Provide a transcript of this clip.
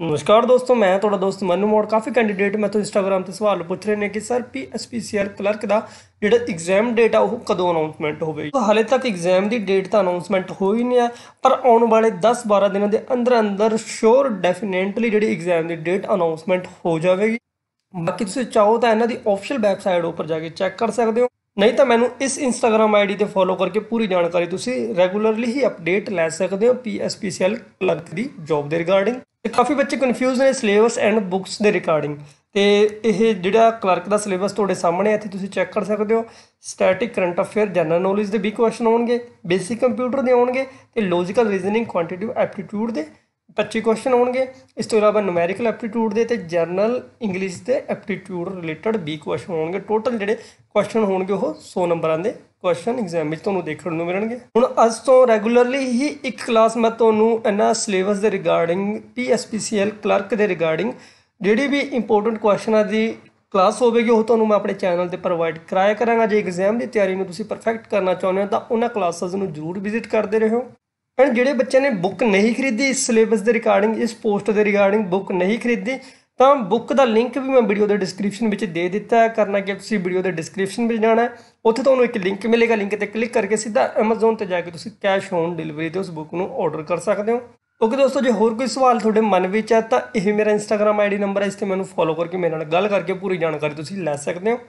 ਨਮਸਕਾਰ ਦੋਸਤੋ ਮੈਂ ਤੁਹਾਡਾ ਦੋਸਤ ਮਨੂ ਮੋੜ ਕਾਫੀ ਕੈਂਡੀਡੇਟ ਮੈਂ ਤੁਹਾਨੂੰ ਇੰਸਟਾਗ੍ਰam ਤੇ ਸਵਾਲ ਪੁੱਛ ਰਹੇ ਨੇ ਕਿ ਸਰ ਪੀਐਸਪੀਸੀਆਰ ਕਲਰਕ ਦਾ ਜਿਹੜਾ ਐਗਜ਼ਾਮ ਡੇਟ ਆ ਉਹ ਕਦੋਂ ਅਨਾਉਂਸਮੈਂਟ ਹੋਵੇ ਹਾਲੇ ਤੱਕ ਐਗਜ਼ਾਮ ਦੀ ਡੇਟ ਤਾਂ ਅਨਾਉਂਸਮੈਂਟ ਹੋਈ ਨਹੀਂ ਆ ਪਰ ਆਉਣ ਵਾਲੇ 10-12 ਦਿਨਾਂ ਦੇ ਅੰਦਰ ਅੰਦਰ ਸ਼ੋਰ ਡੈਫੀਨਿਟਲੀ ਜਿਹੜੀ ਐਗਜ਼ਾਮ ਦੀ ਡੇਟ ਅਨਾਉਂਸਮੈਂਟ ਹੋ ਜਾਵੇਗੀ ਬਾਕੀ ਤੁਸੀਂ ਚਾਹੋ ਤਾਂ ਇਹਨਾਂ ਦੀ ਆਫੀਸ਼ੀਅਲ ਵੈਬਸਾਈਟ ਉੱਪਰ ਜਾ ਕੇ ਚੈੱਕ ਕਰ ਸਕਦੇ ਹੋ ਨਹੀਂ ਤਾਂ ਮੈਨੂੰ ਇਸ ਇੰਸਟਾਗ੍ਰam ਆਈਡੀ ਤੇ ਫੋਲੋ ਕਰਕੇ ਪੂਰੀ ਜਾਣਕਾਰੀ ਤੁਸੀਂ ਰੈਗੂਲਰਲੀ ਹੀ ਅਪਡੇਟ ਲੈ ਸਕਦੇ ਹੋ ਪੀਐਸਪੀਸੀਐਲ ਕਲਰਕ ਦੀ ਜੌਬ ਦੇ ਰਿਗਾਰਡਿੰਗ ਤੇ ਕਾਫੀ ਬੱਚੇ ਕਨਫਿਊਜ਼ ਨੇ ਸਿਲੇਬਸ ਐਂਡ ਬੁੱਕਸ ਦੇ ਰਿਗਾਰਡਿੰਗ ਤੇ ਇਹ ਜਿਹੜਾ ਕਲਰਕ ਦਾ ਸਿਲੇਬਸ ਤੁਹਾਡੇ ਸਾਹਮਣੇ ਹੈ ਇੱਥੇ ਤੁਸੀਂ ਚੈੱਕ ਕਰ ਸਕਦੇ ਹੋ static current affair general knowledge ਦੇ ਵੀ ਕੁਐਸਚਨ ਆਉਣਗੇ ਬੇਸਿਕ ਕੰਪਿਊਟਰ ਦੇ ਆਉਣਗੇ ਤੇ ਲੌਜੀਕਲ ਰੀਜ਼ਨਿੰਗ ਕੁਆਂਟੀਟਿਵ ਐਪਟੀਟਿਊਡ ਦੇ 25 ਕੁਐਸਚਨ ਹੋਣਗੇ ਇਸ ਤੋਂ ਇਲਾਵਾ ਨੂਮੈਰੀਕਲ ਐਪਟੀਟਿਊਡ ਦੇ ਤੇ ਜਰਨਲ ਇੰਗਲਿਸ਼ ਦੇ ਐਪਟੀਟਿਊਡ ਰਿਲੇਟਡ 20 ਕੁਐਸਚਨ ਹੋਣਗੇ ਟੋਟਲ ਜਿਹੜੇ ਕੁਐਸਚਨ ਹੋਣਗੇ ਉਹ 100 ਨੰਬਰਾਂ ਦੇ ਕੁਐਸਚਨ ਐਗਜ਼ਾਮ ਵਿੱਚ ਤੁਹਾਨੂੰ ਦੇਖਣ ਨੂੰ ਮਿਲਣਗੇ ਹੁਣ ਅੱਜ ਤੋਂ ਰੈਗੂਲਰਲੀ ਹੀ ਇੱਕ ਕਲਾਸ ਮੈਂ ਤੁਹਾਨੂੰ ਇਹਨਾਂ ਸਿਲੇਬਸ ਦੇ ਰਿਗਾਰਡਿੰਗ ਪੀਐਸਪੀਸੀਐਲ ਕਲਰਕ ਦੇ ਰਿਗਾਰਡਿੰਗ ਜਿਹੜੀ ਵੀ ਇੰਪੋਰਟੈਂਟ ਕੁਐਸਚਨਾਂ ਦੀ ਕਲਾਸ ਹੋਵੇਗੀ ਉਹ ਤੁਹਾਨੂੰ ਮੈਂ ਆਪਣੇ ਚੈਨਲ ਤੇ ਪ੍ਰੋਵਾਈਡ ਕਰਾਇਆ ਕਰਾਂਗਾ ਜੇ ਐਗਜ਼ਾਮ ਦੀ ਤਿਆਰੀ ਨੂੰ ਤੁਸੀਂ ਪਰਫੈਕਟ ਕਰਨਾ ਚਾਹੁੰਦੇ ਹੋ ਤਾਂ ਉਹਨਾਂ ਕਲਾਸਾਂ ਨੂੰ ਜ਼ਰੂਰ ਵਿਜ਼ਿਟ ਕਰਦੇ ਰਹੋ ਐਂਡ ਜਿਹੜੇ ਬੱਚਿਆਂ ਨੇ ਬੁੱਕ ਨਹੀਂ ਖਰੀਦੀ ਇਸ ਸਿਲੇਬਸ ਦੇ ਰਿਗਾਰਡਿੰਗ ਇਸ ਪੋਸਟ ਦੇ ਰਿਗਾਰਡਿੰਗ ਬੁੱਕ ਨਹੀਂ ਖਰੀਦੀ ਤਾਂ ਬੁੱਕ ਦਾ ਲਿੰਕ ਵੀ ਮੈਂ ਵੀਡੀਓ ਦੇ ਡਿਸਕ੍ਰਿਪਸ਼ਨ ਵਿੱਚ ਦੇ ਦਿੱਤਾ ਹੈ ਕਰਨਾ ਕਿ ਤੁਸੀਂ ਵੀਡੀਓ ਦੇ ਡਿਸਕ੍ਰਿਪਸ਼ਨ ਵਿੱਚ ਜਾਣਾ ਉੱਥੇ ਤੁਹਾਨੂੰ ਇੱਕ ਲਿੰਕ ਮਿਲੇਗਾ ਲਿੰਕ ਤੇ ਕਲਿੱਕ ਕਰਕੇ ਸਿੱਧਾ Amazon ਤੇ ਜਾ ਕੇ ਤੁਸੀਂ ਕੈਸ਼ ਔਨ ਡਿਲੀਵਰੀ ਤੇ ਉਸ ਬੁੱਕ ਨੂੰ ਆਰਡਰ ਕਰ ਸਕਦੇ ਹੋ ਓਕੇ ਦੋਸਤੋ ਜੇ ਹੋਰ ਕੋਈ ਸਵਾਲ ਤੁਹਾਡੇ ਮਨ ਵਿੱਚ ਹੈ ਤਾਂ ਇਹ ਮੇਰਾ Instagram ID ਨੰਬਰ ਹੈ ਇਸ ਤੇ ਮੈਨੂੰ ਫੋਲੋ ਕਰਕੇ ਮੇਰੇ ਨਾਲ ਗੱਲ ਕਰਕੇ ਪੂਰੀ ਜਾਣਕਾਰੀ ਤੁਸੀਂ ਲੈ ਸਕਦੇ ਹੋ